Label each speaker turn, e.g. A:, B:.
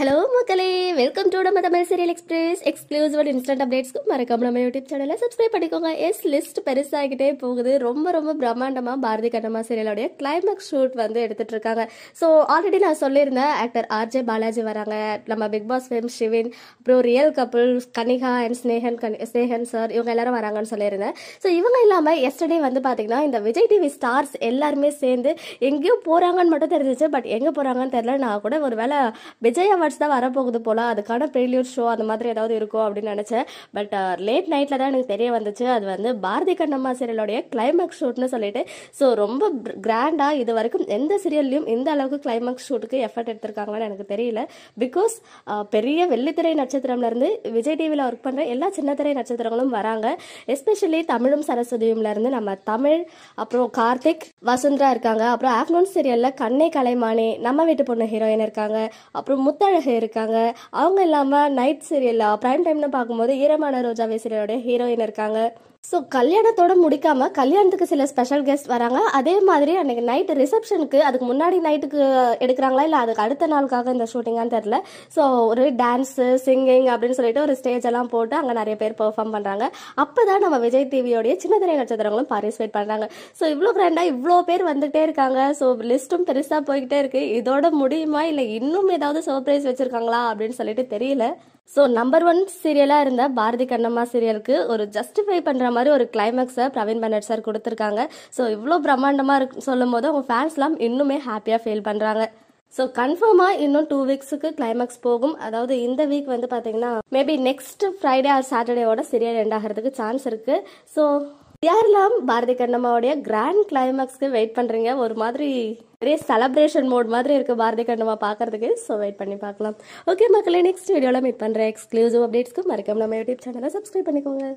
A: hello மக்களே welcome to நம்ம Tamil serial express exclusive instant அப்டேட்ஸ்க்கு மறக்காம நம்ம யூடியூப் சேனலில் சப்ஸ்கிரைப் பண்ணிக்கோங்க எஸ் லிஸ்ட் பெருசாகிட்டே போகுது ரொம்ப ரொம்ப பிரம்மாண்டமாக பாரதி கண்ணம்மா சீரியலோடைய கிளைமேக்ஸ் ஷூட் வந்து எடுத்துட்டு இருக்காங்க ஸோ ஆல்ரெடி நான் சொல்லியிருந்தேன் ஆக்டர் ஆர்ஜே பாலாஜி வராங்க நம்ம பிக் பாஸ் ஃபேம் சிவின் அப்புறம் real couple Kanika and Snehan Kani Snehan sir இவங்க எல்லாரும் வராங்கன்னு சொல்லியிருந்தேன் ஸோ இவங்க இல்லாமல் எஸ்டர்டே வந்து பார்த்தீங்கன்னா இந்த விஜய் டிவி ஸ்டார்ஸ் எல்லாருமே சேர்ந்து எங்கேயும் போகிறாங்கன்னு மட்டும் தெரிஞ்சிச்சு பட் எங்கே போகிறாங்கன்னு தெரில நான் கூட ஒரு வேளை விஜய் பார்ட்ஸ் தான் வரப்போகுது போல் அதுக்கான ப்ரீலியூர் ஷோ அந்த மாதிரி ஏதாவது இருக்கும் அப்படின்னு நினச்சேன் பட் uh, லேட் நைட்டில் தான் எனக்கு தெரிய வந்துச்சு அது வந்து பாரதி கண்ணம்மா சீரியலுடைய கிளைமேக்ஸ் ஷூட்னு சொல்லிட்டு ஸோ ரொம்ப கிராண்டாக இது வரைக்கும் எந்த சீரியல்லையும் இந்த அளவுக்கு கிளைமேக்ஸ் ஷூட்டுக்கு எஃபர்ட் எடுத்திருக்காங்களான்னு எனக்கு தெரியல பிகாஸ் uh, பெரிய வெள்ளித்திரை நட்சத்திரம்லேருந்து விஜய் டிவியில் ஒர்க் பண்ணுற எல்லா சின்னத்திரை நட்சத்திரங்களும் வராங்க எஸ்பெஷலி தமிழும் சரஸ்வதியும்லேருந்து நம்ம தமிழ் அப்புறம் கார்த்திக் வசுந்தரா இருக்காங்க அப்புறம் ஆஃப்டர்நூன் சீரியலில் கண்ணை கலைமானி நம்ம வீட்டு பொண்ணு ஹீரோயின் இருக்காங்க அப்புறம் முத்தழ அழகே இருக்காங்க அவங்க இல்லாமல் நைட் சீரியலில் ப்ரைம் டைம்னு பார்க்கும்போது ஈரமான ரோஜாவே சீரியலோட ஹீரோயின் இருக்காங்க ஸோ கல்யாணத்தோட முடிக்காம கல்யாணத்துக்கு சில ஸ்பெஷல் கெஸ்ட் வராங்க அதே மாதிரி அன்னைக்கு நைட்டு ரிசப்ஷனுக்கு அதுக்கு முன்னாடி நைட்டுக்கு எடுக்கிறாங்களா இல்லை அதுக்கு அடுத்த நாளுக்காக இந்த ஷூட்டிங்கான்னு தெரில ஸோ ஒரு டான்ஸு சிங்கிங் அப்படின்னு சொல்லிட்டு ஒரு ஸ்டேஜ் எல்லாம் போட்டு அங்கே நிறைய பேர் பெர்ஃபார்ம் பண்ணுறாங்க அப்போ தான் நம்ம விஜய் டிவியோடைய திரை நட்சத்திரங்களும் பார்ட்டிசிபேட் பண்ணுறாங்க ஸோ இவ்வளோ கிராண்டாக இவ்வளோ பேர் வந்துகிட்டே இருக்காங்க ஸோ லிஸ்ட்டும் பெருசாக போய்கிட்டே இருக்குது இதோட முடியுமா இல்லை இன்னும் ஏதாவது சர்ப்ரைஸ் வச்சுருக்காங்களா அப்படின்னு சொல்லிட்டு தெரியல ஸோ நம்பர் ஒன் சீரியலாக இருந்த பாரதி கண்ணம்மா சீரியலுக்கு ஒரு ஜஸ்டிஃபை பண்ணுற மாதிரி ஒரு கிளைமேக்ஸை பிரவீன் பண்ணட் சார் கொடுத்துருக்காங்க ஸோ இவ்வளோ பிரம்மாண்டமாக இருக்கு சொல்லும் போது அவங்க ஃபேன்ஸ்லாம் இன்னுமே ஹாப்பியாக ஃபீல் பண்ணுறாங்க ஸோ கன்ஃபார்மாக இன்னும் டூ வீக்ஸுக்கு கிளைமேக்ஸ் போகும் அதாவது இந்த வீக் வந்து பார்த்தீங்கன்னா மேபி நெக்ஸ்ட் ஃப்ரைடே ஆர் சாட்டர்டேவோட சீரியல் எண்ட் ஆகிறதுக்கு சான்ஸ் இருக்குது ஸோ யாரெல்லாம் பாரதி கண்ணம்மாவுடைய கிராண்ட் கிளைமேக்ஸ்க்கு வெயிட் பண்றீங்க ஒரு மாதிரி நிறைய செலப்ரேஷன் மோட் மாதிரி இருக்கு பாரதி கண்ணம்மா பாக்குறதுக்கு ஸோ வெயிட் பண்ணி பார்க்கலாம் ஓகே மக்களே நெக்ஸ்ட் வீடியோல மீட் பண்ற எக்ஸ்க்ளூசிவ் அப்டேட்ஸ்க்கு மறக்காம நம்ம யூடியூப் சேனலை சப்ஸ்கிரைப் பண்ணிக்கோங்க